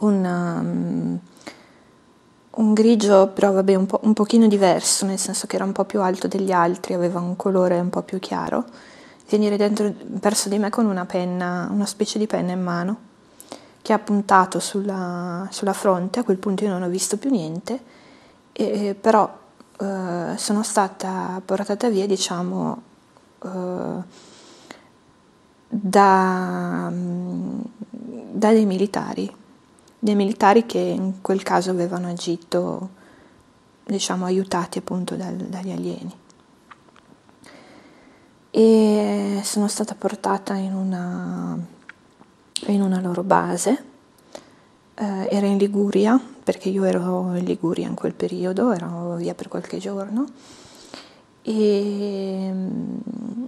un, um, un grigio però vabbè un, po', un pochino diverso, nel senso che era un po' più alto degli altri, aveva un colore un po' più chiaro, venire dentro verso di me con una penna, una specie di penna in mano, che ha puntato sulla, sulla fronte, a quel punto io non ho visto più niente, e, però eh, sono stata portata via, diciamo, eh, da, mm, da dei militari dei militari che in quel caso avevano agito, diciamo, aiutati appunto dal, dagli alieni. E sono stata portata in una, in una loro base, eh, era in Liguria, perché io ero in Liguria in quel periodo, ero via per qualche giorno, e mm,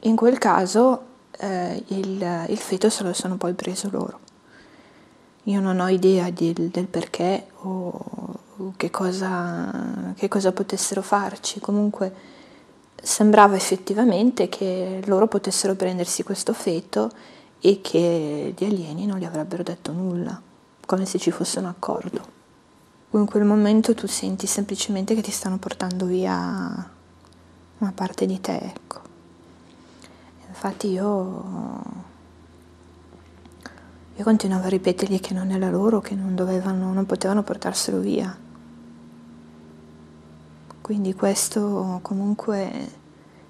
in quel caso eh, il, il feto se lo sono poi preso loro. Io non ho idea di, del perché o che cosa, che cosa potessero farci, comunque sembrava effettivamente che loro potessero prendersi questo feto e che gli alieni non gli avrebbero detto nulla, come se ci fosse un accordo. In quel momento tu senti semplicemente che ti stanno portando via una parte di te, ecco. Infatti io io continuavo a ripetergli che non era loro, che non dovevano, non potevano portarselo via. Quindi questo comunque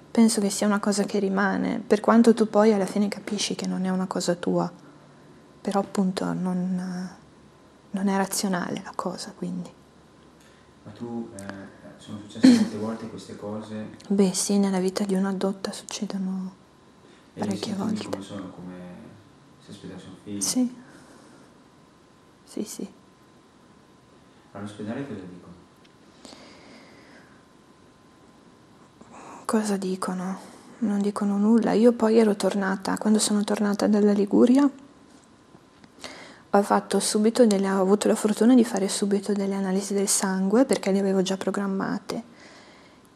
penso che sia una cosa che rimane, per quanto tu poi alla fine capisci che non è una cosa tua, però appunto non, non è razionale la cosa, quindi. Ma tu eh, sono successe tante volte queste cose? Beh sì, nella vita di un addotto succedono e parecchie volte. Come sono, come si ospita suo figlio? Sì. Sì, sì. All'ospedale cosa dicono? Cosa dicono? Non dicono nulla. Io poi ero tornata, quando sono tornata dalla Liguria, ho, fatto subito delle, ho avuto la fortuna di fare subito delle analisi del sangue perché le avevo già programmate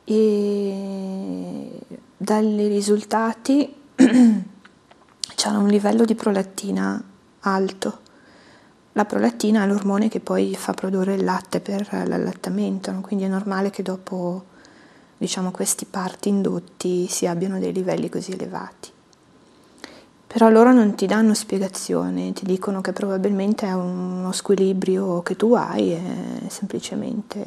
e dagli risultati hanno un livello di prolattina alto. La prolattina è l'ormone che poi fa produrre il latte per l'allattamento, quindi è normale che dopo diciamo, questi parti indotti si abbiano dei livelli così elevati. Però loro non ti danno spiegazione, ti dicono che probabilmente è uno squilibrio che tu hai e semplicemente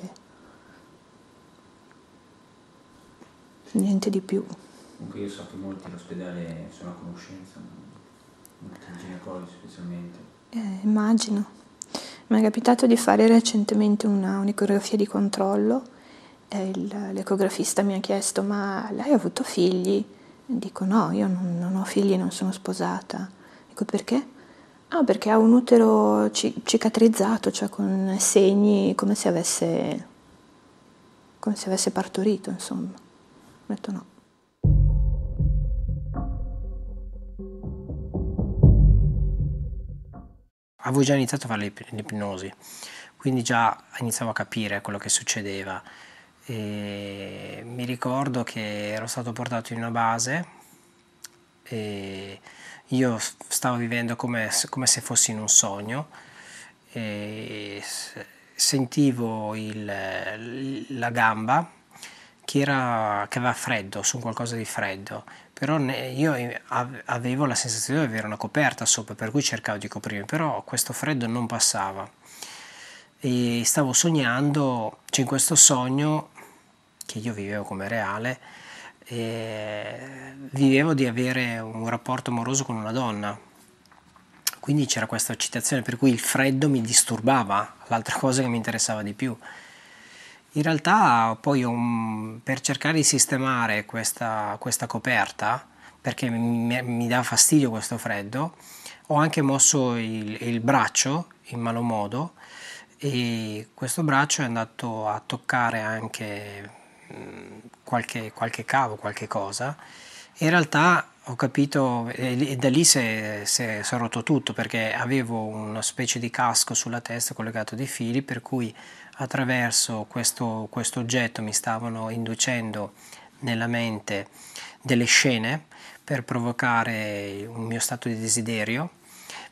niente di più. Comunque io so che molti all'ospedale sono a conoscenza, molti ginecologi specialmente. Eh, immagino. Mi è capitato di fare recentemente una, un'ecografia di controllo e il, l'ecografista mi ha chiesto ma lei ha avuto figli? Dico no, io non, non ho figli, non sono sposata. Dico perché? Ah, perché ha un utero cicatrizzato, cioè con segni come se avesse, come se avesse partorito, insomma. Ho detto no. avevo già iniziato a fare l'ipnosi, quindi già iniziavo a capire quello che succedeva. E mi ricordo che ero stato portato in una base e io stavo vivendo come, come se fossi in un sogno e sentivo il, la gamba che, era, che aveva freddo, su qualcosa di freddo, però io avevo la sensazione di avere una coperta sopra, per cui cercavo di coprirmi, però questo freddo non passava. E stavo sognando, cioè in questo sogno, che io vivevo come reale, eh, vivevo di avere un rapporto amoroso con una donna. Quindi c'era questa eccitazione, per cui il freddo mi disturbava, l'altra cosa che mi interessava di più. In realtà poi un, per cercare di sistemare questa, questa coperta, perché mi, mi, dà fastidio questo freddo, ho anche mosso il, il, braccio in malo modo e questo braccio è andato a toccare anche mm, qualche, qualche cavo, qualche cosa. In realtà ho capito e, da lì si è rotto tutto perché avevo una specie di casco sulla testa collegato dei fili per cui attraverso questo, questo oggetto mi stavano inducendo nella mente delle scene per provocare un mio stato di desiderio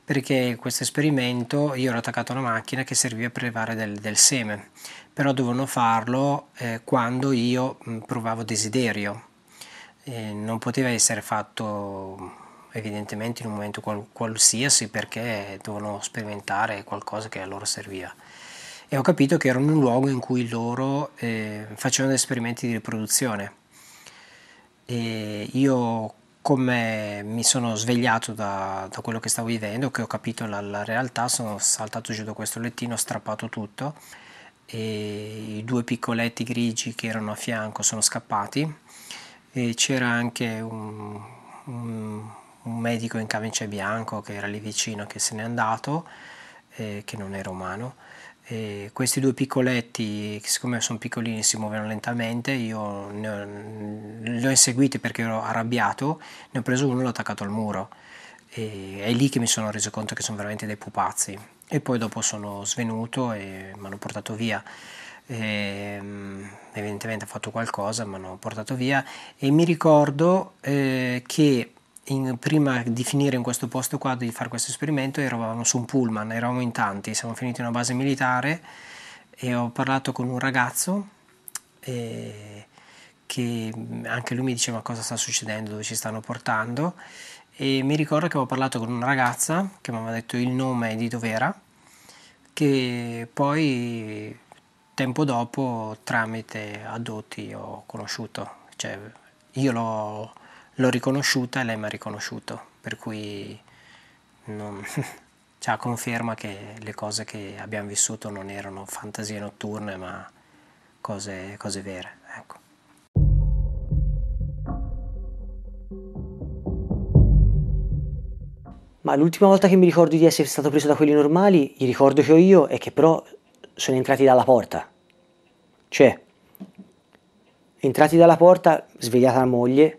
perché questo esperimento io ero attaccato a una macchina che serviva per levare del, del seme però dovevano farlo eh, quando io provavo desiderio eh, non poteva essere fatto evidentemente in un momento qual qualsiasi perché dovevano sperimentare qualcosa che a loro serviva. E ho capito che era un luogo in cui loro eh, facevano esperimenti di riproduzione. E io come mi sono svegliato da, da, quello che stavo vivendo, che ho capito la, la, realtà, sono saltato giù da questo lettino, ho strappato tutto e i due piccoletti grigi che erano a fianco sono scappati e c'era anche un, un, un, medico in camicia bianco che era lì vicino che se n'è andato, eh, che non era umano E questi due piccoletti, che siccome sono piccolini, si muovono lentamente, io ne ho, li ho inseguiti perché ero arrabbiato, ne ho preso uno e l'ho attaccato al muro. E è lì che mi sono reso conto che sono veramente dei pupazzi. E poi dopo sono svenuto e mi hanno portato via eh, evidentemente ha fatto qualcosa, ma hanno portato via e mi ricordo eh, che in, prima di finire in questo posto qua, di fare questo esperimento, eravamo su un pullman, eravamo in tanti, siamo finiti in una base militare e ho parlato con un ragazzo eh, che anche lui mi diceva cosa sta succedendo, dove ci stanno portando e mi ricordo che avevo parlato con una ragazza che mi aveva detto il nome di dove era che poi tempo dopo tramite adotti ho conosciuto, cioè io l'ho, l'ho riconosciuta e lei mi ha riconosciuto, per cui non, cioè, conferma che le cose che abbiamo vissuto non erano fantasie notturne ma cose, cose vere. Ecco. Ma l'ultima volta che mi ricordo di essere stato preso da quelli normali, il ricordo che ho io è che però sono entrati dalla porta. Cioè, entrati dalla porta, svegliata la moglie,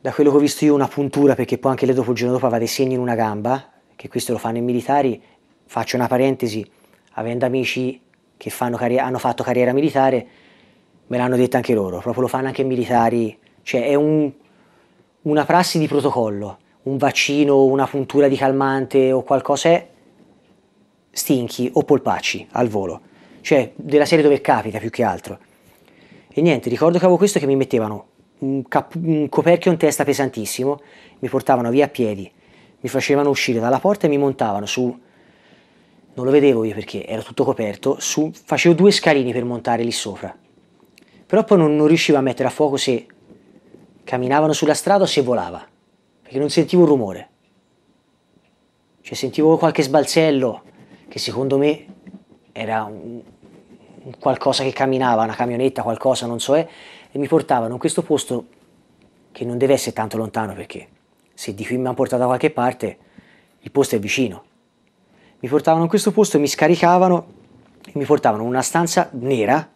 da quello che ho visto io una puntura, perché poi anche lei dopo il giorno dopo aveva dei segni in una gamba, che questo lo fanno i militari, faccio una parentesi, avendo amici che carri- hanno fatto carriera militare, me l'hanno detta anche loro, proprio lo fanno anche i militari, cioè è un, una prassi di protocollo, un vaccino, una puntura di calmante o qualcosa stinchi o polpacci al volo, cioè della serie dove capita più che altro. E niente, ricordo che avevo questo che mi mettevano un, cap- un coperchio in testa pesantissimo, mi portavano via a piedi, mi facevano uscire dalla porta e mi montavano su non lo vedevo io perché era tutto coperto, su, facevo due scalini per montare lì sopra. Però poi non, non, riuscivo a mettere a fuoco se camminavano sulla strada o se volava, perché non sentivo un rumore. Cioè sentivo qualche sbalzello, che secondo me era un, qualcosa che camminava, una camionetta, qualcosa, non so è, eh, e mi portavano in questo posto che non deve essere tanto lontano perché se di qui mi hanno portato da qualche parte, il posto è vicino. Mi portavano in questo posto, mi scaricavano e mi portavano in una stanza nera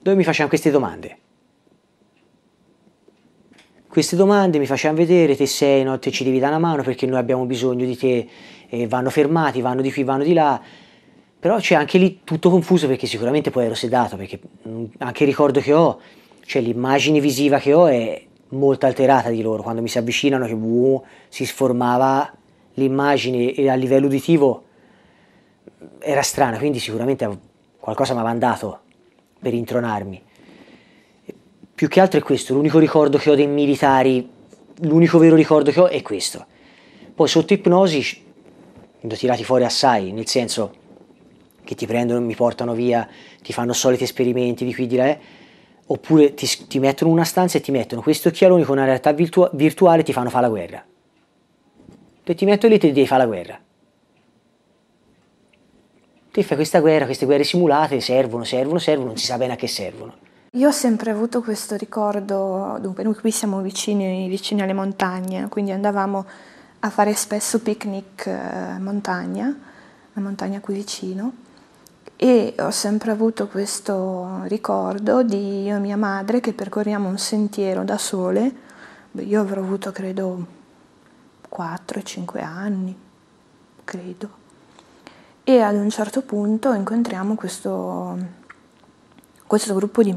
dove mi facevano queste domande queste domande mi facevano vedere, te sei no, te ci devi dare una mano perché noi abbiamo bisogno di te, e vanno fermati, vanno di qui, vanno di là, però c'è anche lì tutto confuso perché sicuramente poi ero sedato, perché mm, anche il ricordo che ho, cioè l'immagine visiva che ho è molto alterata di loro, quando mi si avvicinano che buh, si sformava l'immagine e a livello uditivo mm, era strana, quindi sicuramente qualcosa mi aveva andato per intronarmi più che altro è questo, l'unico ricordo che ho dei militari, l'unico vero ricordo che ho è questo. Poi sotto ipnosi li ho tirati fuori assai, nel senso che ti prendono, mi portano via, ti fanno soliti esperimenti di qui di là, eh. oppure ti, ti mettono in una stanza e ti mettono questi occhialoni con una realtà virtu- virtuale e ti fanno fare la guerra. Te ti metto lì e ti devi fare la guerra. Ti fai questa guerra, queste guerre simulate servono, servono, servono, non si sa bene a che servono io ho sempre avuto questo ricordo, dunque noi qui siamo vicini, vicini alle montagne, quindi andavamo a fare spesso picnic eh, montagna, la montagna qui vicino, e ho sempre avuto questo ricordo di io e mia madre che percorriamo un sentiero da sole, io avrò avuto credo 4-5 anni, credo, e ad un certo punto incontriamo questo, questo gruppo di militari.